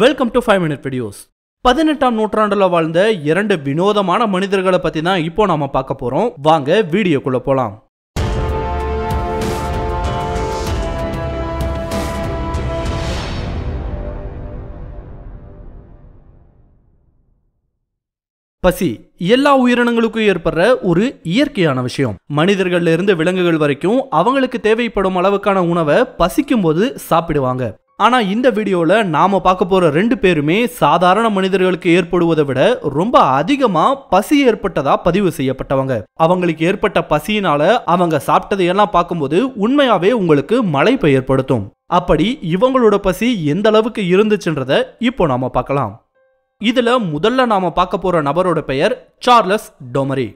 welcome to five minute videos பதினெட்டாம் நூற்றாண்டுல வாழ்ந்த இரண்டு வினோதமான மனிதர்களை பத்தி தான் இப்போ நாம பார்க்க போறோம் வாங்க வீடியோக்குள்ள போலாம் பசி எல்லா உயிரினங்களுக்கும் ஏற்படுற ஒரு இயற்கையான விஷயம் மனிதர்கள் இருந்து விலங்குகள் வரைக்கும் அவங்களுக்கு தேவைப்படும் அளவுக்கான உணவை பசிக்கும் போது சாப்பிடுவாங்க ஆனால் இந்த வீடியோவில் நாம் பார்க்க போகிற ரெண்டு பேருமே சாதாரண மனிதர்களுக்கு ஏற்படுவதை விட ரொம்ப அதிகமாக பசி ஏற்பட்டதாக பதிவு செய்யப்பட்டவங்க அவங்களுக்கு ஏற்பட்ட பசியினால் அவங்க சாப்பிட்டதையெல்லாம் பார்க்கும்போது உண்மையாகவே உங்களுக்கு மலைப்பை ஏற்படுத்தும் அப்படி இவங்களோட பசி எந்த அளவுக்கு இருந்துச்சுன்றத இப்போ நாம் பார்க்கலாம் இதில் முதல்ல நாம் பார்க்க போகிற நபரோட பெயர் சார்லஸ் டொமரி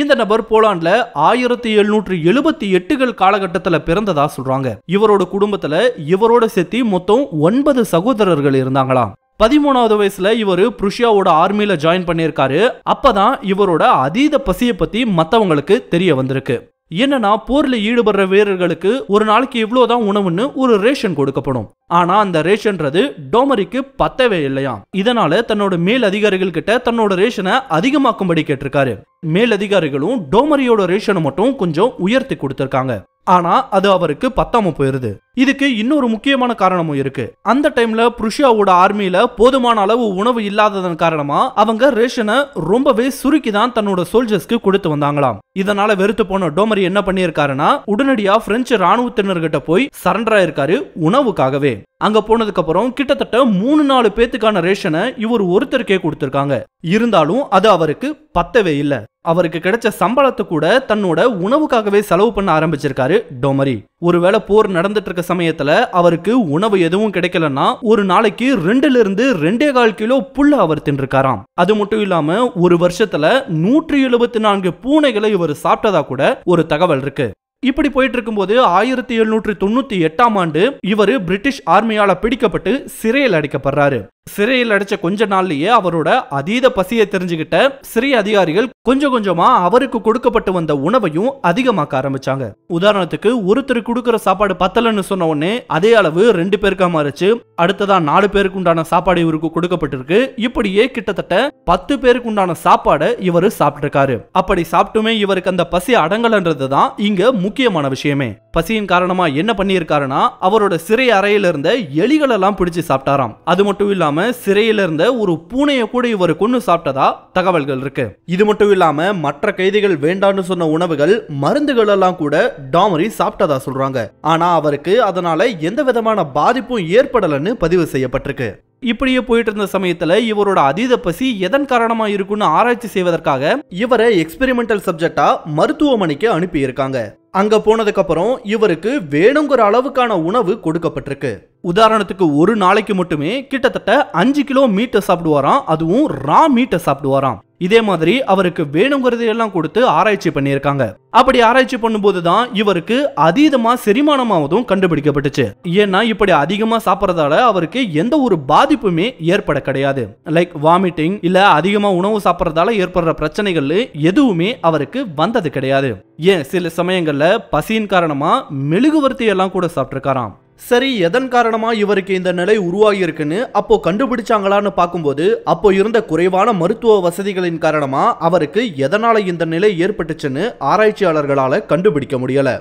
இந்த நபர் போலாண்டில் ஆயிரத்தி எழுநூற்றி எழுபத்தி எட்டுகள் காலகட்டத்தில் பிறந்ததா சொல்றாங்க இவரோட குடும்பத்தில் இவரோட சேர்த்தி மொத்தம் ஒன்பது சகோதரர்கள் இருந்தாங்களாம் பதிமூணாவது வயசுல இவர் புருஷியாவோட ஆர்மியில ஜாயின் பண்ணியிருக்காரு அப்பதான் இவரோட அதீத பசியை பத்தி மற்றவங்களுக்கு தெரிய வந்திருக்கு என்னன்னா போர்ல ஈடுபடுற வீரர்களுக்கு ஒரு நாளைக்கு இவ்வளவுதான் உணவுன்னு ஒரு ரேஷன் கொடுக்கப்படும் ஆனா அந்த ரேஷன்றது டோமரிக்கு பத்தவே இல்லையா இதனால தன்னோட மேல் அதிகாரிகள் கிட்ட தன்னோட ரேஷனை அதிகமாக்கும்படி கேட்டிருக்காரு மேல் அதிகாரிகளும் டோமரியோட ரேஷனை மட்டும் கொஞ்சம் உயர்த்தி கொடுத்திருக்காங்க ஆனா அது அவருக்கு பத்தாம போயிருது இதுக்கு இன்னொரு முக்கியமான காரணமும் இருக்கு அந்த டைம்ல புருஷியாவோட ஆர்மியில போதுமான அளவு உணவு இல்லாததன் காரணமா அவங்க ரேஷனை ரொம்பவே சுருக்கி தான் தன்னோட சோல்ஜர்ஸ்க்கு கொடுத்து வந்தாங்களாம் இதனால வெறுத்து போன டோமரி என்ன பண்ணியிருக்காருன்னா உடனடியா பிரெஞ்சு ராணுவத்தினர்கிட்ட போய் சரண்டராயிருக்காரு உணவுக்காகவே அங்க போனதுக்கப்புறம் கிட்டத்தட்ட மூணு நாலு பேத்துக்கான ரேஷனை இவர் ஒருத்தருக்கே கொடுத்துருக்காங்க இருந்தாலும் அது அவருக்கு பத்தவே இல்லை அவருக்கு கிடைச்ச சம்பளத்தை கூட தன்னோட உணவுக்காகவே செலவு பண்ண ஆரம்பிச்சிருக்காரு டோமரி ஒருவேளை போர் நடந்துட்டு இருக்க சமயத்துல அவருக்கு உணவு எதுவும் கிடைக்கலன்னா ஒரு நாளைக்கு ரெண்டுல இருந்து ரெண்டே கால் கிலோ புல்ல அவர் தின்றுக்காராம் அது மட்டும் இல்லாம ஒரு வருஷத்துல நூற்றி எழுபத்தி நான்கு பூனைகளை இவர் சாப்பிட்டதா கூட ஒரு தகவல் இருக்கு இப்படி போயிட்டு இருக்கும்போது ஆயிரத்தி எழுநூற்றி தொண்ணூத்தி எட்டாம் ஆண்டு இவர் பிரிட்டிஷ் ஆர்மியால பிடிக்கப்பட்டு சிறையில் அடைக்கப்படுறாரு சிறையில் அடைச்ச கொஞ்ச நாள்லயே அவரோட அதீத பசியை தெரிஞ்சுக்கிட்ட சிறை அதிகாரிகள் கொஞ்சம் கொஞ்சமா அவருக்கு கொடுக்கப்பட்டு வந்த உணவையும் அதிகமாக்க ஆரம்பிச்சாங்க உதாரணத்துக்கு ஒருத்தர் கொடுக்கற சாப்பாடு பத்தலன்னு சொன்ன உடனே அதே அளவு ரெண்டு பேருக்கா மாறிச்சு அடுத்ததா நாலு பேருக்கு உண்டான சாப்பாடு இவருக்கு கொடுக்கப்பட்டிருக்கு இப்படியே கிட்டத்தட்ட பத்து பேருக்கு உண்டான சாப்பாடை இவர் சாப்பிட்டிருக்காரு அப்படி சாப்பிட்டுமே இவருக்கு அந்த பசி அடங்கலன்றதுதான் தான் இங்க முக்கியமான விஷயமே பசியின் காரணமா என்ன பண்ணியிருக்காருன்னா அவரோட சிறை அறையில இருந்த எலிகளெல்லாம் பிடிச்சு சாப்பிட்டாராம் அது மட்டும் இல்லாம இல்லாம சிறையில இருந்த ஒரு பூனையை கூட இவர் கொண்டு சாப்பிட்டதா தகவல்கள் இருக்கு இது மட்டும் இல்லாம மற்ற கைதிகள் வேண்டாம்னு சொன்ன உணவுகள் மருந்துகள் எல்லாம் கூட டாமரி சாப்பிட்டதா சொல்றாங்க ஆனா அவருக்கு அதனால எந்த விதமான பாதிப்பும் ஏற்படலன்னு பதிவு செய்யப்பட்டிருக்கு இப்படியே போயிட்டு இருந்த சமயத்துல இவரோட அதீத பசி எதன் காரணமா இருக்குன்னு ஆராய்ச்சி செய்வதற்காக இவரை எக்ஸ்பெரிமெண்டல் சப்ஜெக்டா மருத்துவமனைக்கு அனுப்பியிருக்காங்க அங்க போனதுக்கு அப்புறம் இவருக்கு வேணுங்கிற அளவுக்கான உணவு கொடுக்கப்பட்டிருக்கு உதாரணத்துக்கு ஒரு நாளைக்கு மட்டுமே கிட்டத்தட்ட அஞ்சு கிலோ மீட்டை சாப்பிடுவாராம் அதுவும் ரா மீட்டை சாப்பிடுவாராம் இதே மாதிரி அவருக்கு வேணுங்கிறது எல்லாம் கொடுத்து ஆராய்ச்சி பண்ணியிருக்காங்க அப்படி ஆராய்ச்சி பண்ணும்போது தான் இவருக்கு அதீதமா செரிமானமாவதும் கண்டுபிடிக்கப்பட்டுச்சு ஏன்னா இப்படி அதிகமா சாப்பிட்றதால அவருக்கு எந்த ஒரு பாதிப்புமே ஏற்பட கிடையாது லைக் வாமிட்டிங் இல்ல அதிகமா உணவு சாப்பிட்றதால ஏற்படுற பிரச்சனைகள் எதுவுமே அவருக்கு வந்தது கிடையாது ஏன் சில சமயங்கள்ல பசியின் காரணமா மெழுகுவர்த்தி எல்லாம் கூட சாப்பிட்டிருக்காராம் சரி எதன் காரணமாக இவருக்கு இந்த நிலை உருவாகியிருக்குன்னு அப்போ கண்டுபிடிச்சாங்களான்னு பார்க்கும்போது அப்போ இருந்த குறைவான மருத்துவ வசதிகளின் காரணமாக அவருக்கு எதனால் இந்த நிலை ஏற்பட்டுச்சுன்னு ஆராய்ச்சியாளர்களால் கண்டுபிடிக்க முடியலை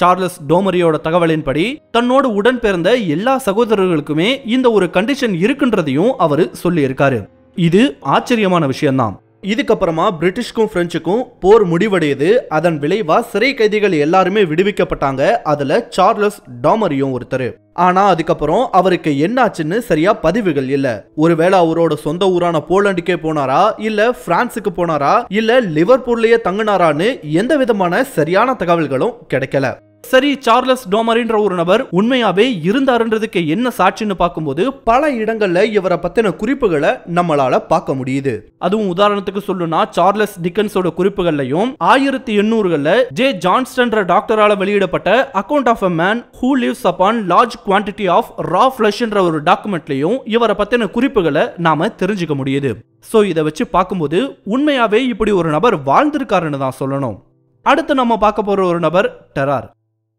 சார்லஸ் டோமரியோட தகவலின்படி தன்னோடு உடன் பிறந்த எல்லா சகோதரர்களுக்குமே இந்த ஒரு கண்டிஷன் இருக்குன்றதையும் அவர் சொல்லியிருக்காரு இது ஆச்சரியமான விஷயம்தான் இதுக்கப்புறமா பிரிட்டிஷ்க்கும் பிரெஞ்சுக்கும் போர் முடிவடையுது அதன் விளைவா சிறை கைதிகள் எல்லாருமே விடுவிக்கப்பட்டாங்க அதுல சார்லஸ் டாமரியும் ஒருத்தர் ஆனா அதுக்கப்புறம் அவருக்கு என்னாச்சுன்னு சரியா பதிவுகள் இல்ல ஒருவேளை அவரோட சொந்த ஊரான போலண்டுக்கே போனாரா இல்ல பிரான்ஸுக்கு போனாரா இல்ல லிவர்பூர்லயே தங்கினாரான்னு எந்த விதமான சரியான தகவல்களும் கிடைக்கல சரி சார்லஸ் டோமரின்ற ஒரு நபர் உண்மையாவே இருந்தாருன்றதுக்கு என்ன சாட்சின்னு பார்க்கும்போது பல இடங்கள்ல இவரை பத்தின குறிப்புகளை நம்மளால பார்க்க முடியுது அதுவும் உதாரணத்துக்கு சொல்லுனா சார்லஸ் டிக்கன்ஸோட குறிப்புகள்லையும் ஆயிரத்தி எண்ணூறுகள்ல ஜே ஜான்ஸ்டன்ற டாக்டரால வெளியிடப்பட்ட account of a man who lives upon large quantity of raw ஃபிளஷ்ன்ற ஒரு டாக்குமெண்ட்லையும் இவரை பத்தின குறிப்புகளை நாம தெரிஞ்சுக்க முடியுது ஸோ இதை வச்சு பார்க்கும்போது உண்மையாவே இப்படி ஒரு நபர் வாழ்ந்திருக்காருன்னு தான் சொல்லணும் அடுத்து நம்ம பார்க்க போற ஒரு நபர் டெரார்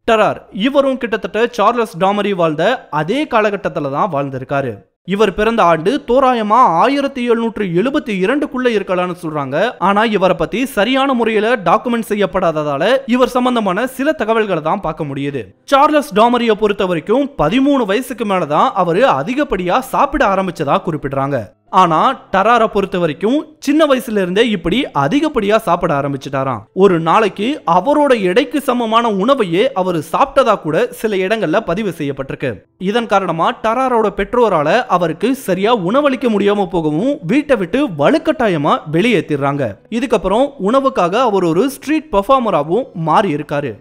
டெரார் இவரும் கிட்டத்தட்ட சார்லஸ் டாமரி வாழ்ந்த அதே காலகட்டத்தில் தான் வாழ்ந்திருக்காரு இவர் பிறந்த ஆண்டு தோராயமா ஆயிரத்தி எழுநூற்று எழுபத்தி இரண்டுக்குள்ள இருக்கலாம்னு சொல்றாங்க ஆனா இவரை பத்தி சரியான முறையில டாக்குமெண்ட் செய்யப்படாததால இவர் சம்பந்தமான சில தகவல்களை தான் பார்க்க முடியுது சார்லஸ் டாமரிய பொறுத்த வரைக்கும் பதிமூணு வயசுக்கு மேலதான் அவரு அதிகப்படியா சாப்பிட ஆரம்பிச்சதா குறிப்பிடுறாங்க ஆனால் டராரை பொறுத்த வரைக்கும் சின்ன வயசுல இருந்தே இப்படி அதிகப்படியாக சாப்பிட ஆரம்பிச்சிட்டாராம் ஒரு நாளைக்கு அவரோட எடைக்கு சமமான உணவையே அவர் சாப்பிட்டதா கூட சில இடங்கள்ல பதிவு செய்யப்பட்டிருக்கு இதன் காரணமா டராரோட பெற்றோரால அவருக்கு சரியா உணவளிக்க முடியாம போகவும் வீட்டை விட்டு வலுக்கட்டாயமா வெளியேற்றிடுறாங்க இதுக்கப்புறம் உணவுக்காக அவர் ஒரு ஸ்ட்ரீட் பெர்ஃபார்மராகவும் மாறி இருக்காரு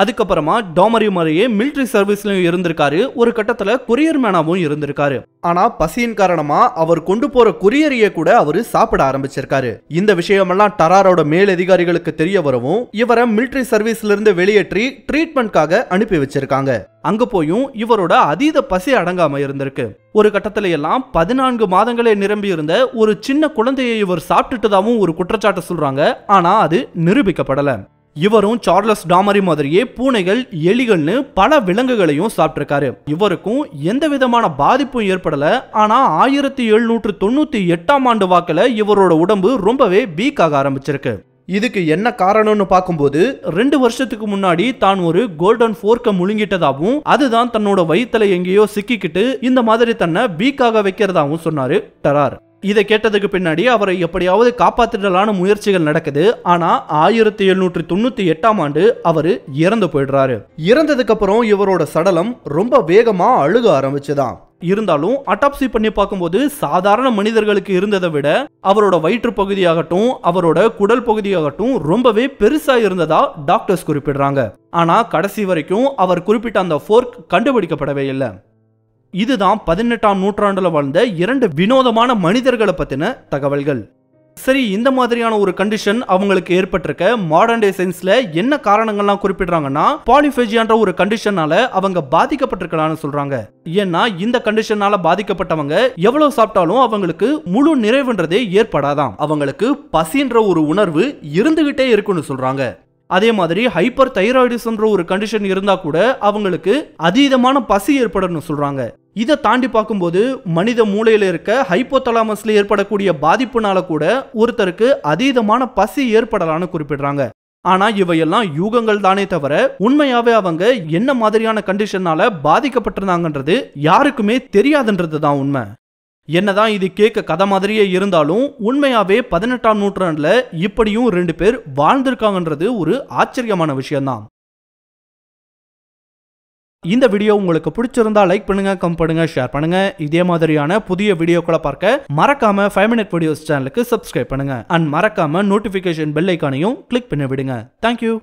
அதுக்கப்புறமா டோமரி மாதிரியே மிலிட்ரி சர்வீஸ்லயும் இருந்திருக்காரு ஒரு கட்டத்துல கொரியர் மேனாவும் இருந்திருக்காரு ஆனா பசியின் காரணமா அவர் கொண்டு போற கொரியரையே கூட அவரு சாப்பிட ஆரம்பிச்சிருக்காரு இந்த விஷயமெல்லாம் டராரோட மேலதிகாரிகளுக்கு தெரிய வரவும் இவரை மிலிட்ரி சர்வீஸ்ல இருந்து வெளியேற்றி ட்ரீட்மெண்ட்காக அனுப்பி வச்சிருக்காங்க அங்க போயும் இவரோட அதீத பசி அடங்காம இருந்திருக்கு ஒரு கட்டத்துல எல்லாம் பதினான்கு மாதங்களே நிரம்பி இருந்த ஒரு சின்ன குழந்தையை இவர் சாப்பிட்டுட்டதாவும் ஒரு குற்றச்சாட்டை சொல்றாங்க ஆனா அது நிரூபிக்கப்படல இவரும் சார்லஸ் டாமரி மாதிரியே பூனைகள் எலிகள்னு பல விலங்குகளையும் சாப்பிட்டிருக்காரு இவருக்கும் எந்த விதமான பாதிப்பும் ஏற்படல ஆனா ஆயிரத்தி எழுநூற்று தொண்ணூத்தி எட்டாம் ஆண்டு வாக்கில் இவரோட உடம்பு ரொம்பவே வீக் ஆக ஆரம்பிச்சிருக்கு இதுக்கு என்ன காரணம்னு பார்க்கும்போது ரெண்டு வருஷத்துக்கு முன்னாடி தான் ஒரு கோல்டன் ஃபோர்க்கை முழுங்கிட்டதாகவும் அதுதான் தன்னோட வயிற்றுல எங்கேயோ சிக்கிக்கிட்டு இந்த மாதிரி தன்னை வீக்காக வைக்கிறதாகவும் சொன்னாரு டரார் இதை கேட்டதுக்கு பின்னாடி அவரை எப்படியாவது காப்பாத்திடலான முயற்சிகள் நடக்குது ஆனா ஆயிரத்தி எழுநூற்றி தொண்ணூத்தி எட்டாம் ஆண்டு அவர் இறந்து போயிடுறாரு இறந்ததுக்கு அப்புறம் இவரோட சடலம் ரொம்ப வேகமா அழுக ஆரம்பிச்சுதான் இருந்தாலும் அட்டாப்சி பண்ணி பார்க்கும்போது சாதாரண மனிதர்களுக்கு இருந்ததை விட அவரோட வயிற்று பகுதியாகட்டும் அவரோட குடல் பகுதியாகட்டும் ரொம்பவே பெருசா இருந்ததா டாக்டர்ஸ் குறிப்பிடுறாங்க ஆனா கடைசி வரைக்கும் அவர் குறிப்பிட்ட அந்த ஃபோர்க் கண்டுபிடிக்கப்படவே இல்லை இதுதான் பதினெட்டாம் நூற்றாண்டில் வாழ்ந்த இரண்டு வினோதமான மனிதர்களை பற்றின தகவல்கள் சரி இந்த மாதிரியான ஒரு கண்டிஷன் அவங்களுக்கு ஏற்பட்டிருக்க மாடர்ன் டே சயின்ஸ்ல என்ன காரணங்கள்லாம் குறிப்பிடுறாங்கன்னா பாலிஃபேஜியான்ற ஒரு கண்டிஷனால அவங்க பாதிக்கப்பட்டிருக்கலாம்னு சொல்றாங்க ஏன்னா இந்த கண்டிஷனால பாதிக்கப்பட்டவங்க எவ்வளவு சாப்பிட்டாலும் அவங்களுக்கு முழு நிறைவுன்றதே ஏற்படாதான் அவங்களுக்கு பசின்ற ஒரு உணர்வு இருந்துகிட்டே இருக்குன்னு சொல்றாங்க அதே மாதிரி ஹைப்பர் தைராய்டிசம்ன்ற ஒரு கண்டிஷன் இருந்தா கூட அவங்களுக்கு அதீதமான பசி ஏற்படணும்னு சொல்றாங்க இதை தாண்டி பார்க்கும்போது மனித மூளையில் இருக்க ஹைப்போதலாமஸில் ஏற்படக்கூடிய பாதிப்புனால கூட ஒருத்தருக்கு அதீதமான பசி ஏற்படலான்னு குறிப்பிடுறாங்க ஆனால் இவையெல்லாம் யூகங்கள் தானே தவிர உண்மையாகவே அவங்க என்ன மாதிரியான கண்டிஷனால பாதிக்கப்பட்டிருந்தாங்கன்றது யாருக்குமே தெரியாதுன்றது தான் உண்மை என்னதான் இது கேட்க கதை மாதிரியே இருந்தாலும் உண்மையாவே பதினெட்டாம் நூற்றாண்டுல இப்படியும் ரெண்டு பேர் வாழ்ந்திருக்காங்கன்றது ஒரு ஆச்சரியமான விஷயம்தான் இந்த வீடியோ உங்களுக்கு பிடிச்சிருந்தா லைக் பண்ணுங்க கம் பண்ணுங்க ஷேர் பண்ணுங்க இதே மாதிரியான புதிய வீடியோக்களை பார்க்க மறக்காம ஃபைவ் மினிட் வீடியோஸ் சேனலுக்கு சப்ஸ்கிரைப் பண்ணுங்க அண்ட் மறக்காம நோட்டிபிகேஷன் பெல் ஐக்கானையும் கிளிக் பண்ணி விடுங்க தேங்க்யூ